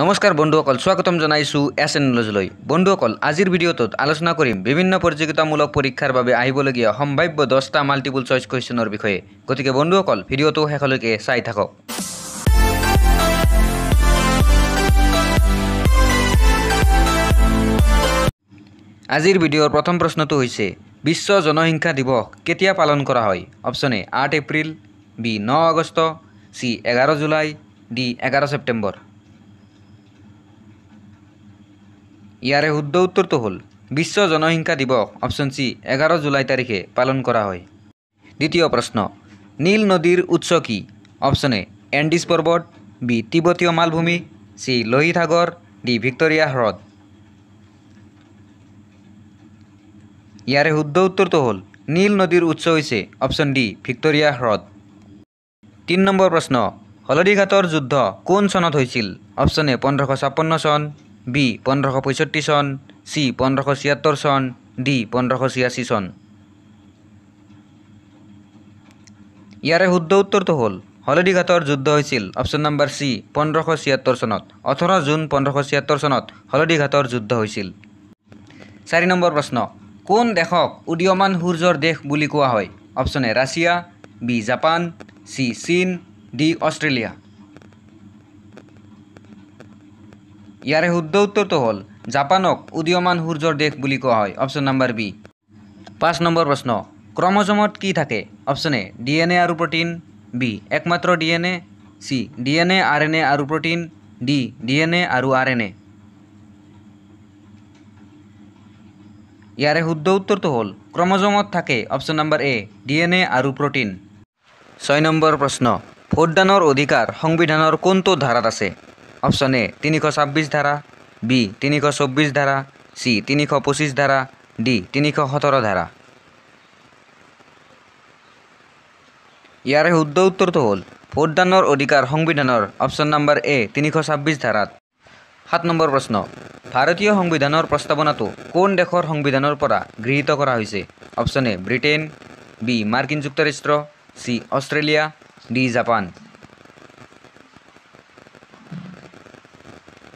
নমস্কাৰ বন্ধুসকল স্বাগতম জনাইছোঁ এছ এন নলজলৈ বন্ধুসকল আজিৰ ভিডিঅ'টোত আলোচনা কৰিম বিভিন্ন প্ৰতিযোগিতামূলক পৰীক্ষাৰ বাবে আহিবলগীয়া সম্ভাৱ্য দহটা মাল্টিপল চইচ কুৱেশ্যনৰ বিষয়ে গতিকে বন্ধুসকল ভিডিঅ'টো শেষলৈকে চাই থাকক আজিৰ ভিডিঅ'ৰ প্ৰথম প্ৰশ্নটো হৈছে বিশ্ব জনসংখ্যা দিৱস কেতিয়া পালন কৰা হয় অপশ্যন এ আঠ এপ্ৰিল বি ন আগষ্ট চি এঘাৰ জুলাই ডি এঘাৰ ছেপ্টেম্বৰ ইয়াৰে শুদ্ধ উত্তৰটো হ'ল বিশ্ব জনসংখ্যা দিৱস অপশ্যন চি এঘাৰ জুলাই তাৰিখে পালন কৰা হয় দ্বিতীয় প্ৰশ্ন নীল নদীৰ উৎস কি অপশ্যন এ এণ্ডিছ পৰ্বত বি তিব্বতীয় মালভূমি চি লোহিত সাগৰ ডি ভিক্টৰিয়া হ্ৰদ ইয়াৰে শুদ্ধ উত্তৰটো হ'ল নীল নদীৰ উৎস হৈছে অপশ্যন ডি ভিক্টৰিয়া হ্ৰদ তিনি নম্বৰ প্ৰশ্ন হলধিঘাটৰ যুদ্ধ কোন চনত হৈছিল অপশ্যন এ পোন্ধৰশ ছাপন্ন চন বি পোন্ধৰশ পঁয়ষষ্ঠি চন চি পোন্ধৰশ ছিয়াত্তৰ চন ডি পোন্ধৰশ ছিয়াশী চন ইয়াৰে শুদ্ধ উত্তৰটো হ'ল হলধিঘাটৰ যুদ্ধ হৈছিল অপশ্যন নম্বৰ চি পোন্ধৰশ ছিয়াত্তৰ চনত ওঠৰ জুন পোন্ধৰশ ছিয়াত্তৰ চনত হলধিঘাটৰ যুদ্ধ হৈছিল চাৰি নম্বৰ প্ৰশ্ন কোন দেশক উদীয়মান সূৰ্যৰ দেশ বুলি কোৱা হয় option A Russia B Japan C চীন ডি অষ্ট্ৰেলিয়া ইয়াৰে শুদ্ধ উত্তৰটো হ'ল জাপানক উদীয়মান সূৰ্যৰ দেশ বুলি কোৱা হয় অপশ্যন নম্বৰ বি পাঁচ নম্বৰ প্ৰশ্ন ক্ৰমজমত কি থাকে option A D N A আৰু প্ৰটিন বি একমাত্ৰ D N A C D N A R N A আৰু protein D D N A আৰু আৰ এন এ ইয়াৰে শুদ্ধ উত্তৰটো হ'ল ক্ৰমজমত থাকে option number A D N A আৰু প্ৰটিন ছয় নম্বৰ প্ৰশ্ন ভোটদানৰ অধিকাৰ সংবিধানৰ কোনটো ধাৰাত আছে অপশ্যন এ তিনিশ ছাব্বিছ ধাৰা বি তিনিশ চৌব্বিছ ধাৰা চি তিনিশ পঁচিছ ধাৰা ডি তিনিশ সোতৰ ধাৰা ইয়াৰে শুদ্ধ উত্তৰটো হ'ল ভোটদানৰ অধিকাৰ সংবিধানৰ অপশ্যন নম্বৰ এ তিনিশ ছাব্বিছ ধাৰাত সাত নম্বৰ প্ৰশ্ন ভাৰতীয় সংবিধানৰ প্ৰস্তাৱনাটো কোন দেশৰ সংবিধানৰ পৰা গৃহীত কৰা হৈছে অপশ্যন এ ব্ৰিটেইন বি মাৰ্কিন যুক্তৰাষ্ট্ৰ চি অষ্ট্ৰেলিয়া ডি জাপান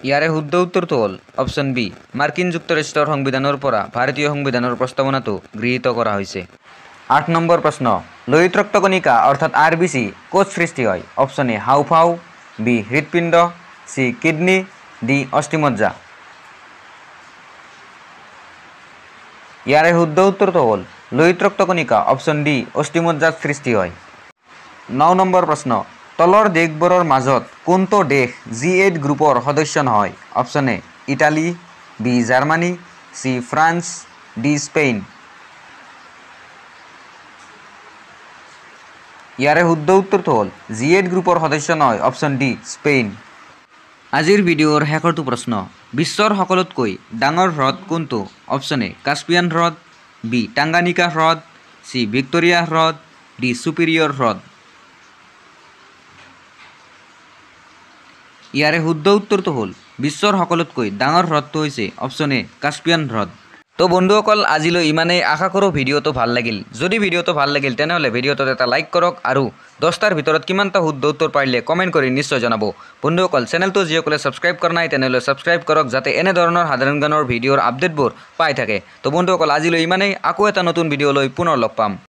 ইয়াৰে শুদ্ধ উত্তৰটো হ'ল অপশ্যন বি মাৰ্কিন যুক্তৰাষ্ট্ৰৰ সংবিধানৰ পৰা ভাৰতীয় সংবিধানৰ প্ৰস্তাৱনাটো গৃহীত কৰা হৈছে আঠ নম্বৰ প্ৰশ্ন লোহিত ৰক্তকণিকা অৰ্থাৎ আৰ বি চি ক'ত সৃষ্টি হয় অপশ্যন এ হাওফাও বি হৃদপিণ্ড চি কিডনী ডি অষ্টিমজ্জা ইয়াৰে শুদ্ধ উত্তৰটো হ'ল লোহিত ৰক্তকণিকা অপশ্যন ডি অষ্টিমজ্জাত সৃষ্টি হয় ন নম্বৰ প্ৰশ্ন তলৰ দেশবোৰৰ মাজত কোনটো দেশ জি এইট গ্ৰুপৰ সদস্য নহয় option A Italy B Germany C France D Spain ইয়াৰে শুদ্ধ উত্তৰটো হ'ল জি এইট গ্ৰুপৰ সদস্য নহয় অপশ্যন ডি স্পেইন আজিৰ ভিডিঅ'ৰ শেষৰটো প্ৰশ্ন বিশ্বৰ সকলোতকৈ ডাঙৰ হ্ৰদ কোনটো অপশ্যন এ কাস্পিয়ান হ্ৰদ বি টাংগানিকা হ্ৰদ চি ভিক্টৰিয়া হ্ৰদ ডি চুপিৰিয়ৰ হ্ৰদ ইয়াৰে শুদ্ধ উত্তৰটো হ'ল বিশ্বৰ সকলোতকৈ ডাঙৰ হ্ৰদটো হৈছে অপশ্যন এ কাস্পিয়ান হ্ৰদ তো বন্ধুসকল আজিলৈ ইমানেই আশা কৰোঁ ভিডিঅ'টো ভাল লাগিল যদি ভিডিঅ'টো ভাল লাগিল তেনেহ'লে ভিডিঅ'টোত এটা লাইক কৰক আৰু দহটাৰ ভিতৰত কিমানটা শুদ্ধ উত্তৰ পাৰিলে কমেণ্ট কৰি নিশ্চয় জনাব বন্ধুসকল চেনেলটো যিসকলে ছাবস্ক্ৰাইব কৰা নাই তেনেহ'লে ছাবস্ক্ৰাইব কৰক যাতে এনেধৰণৰ সাধাৰণ গানৰ ভিডিঅ'ৰ আপডেটবোৰ পাই থাকে তো বন্ধুসকল আজিলৈ ইমানেই আকৌ এটা নতুন ভিডিঅ'লৈ পুনৰ লগ পাম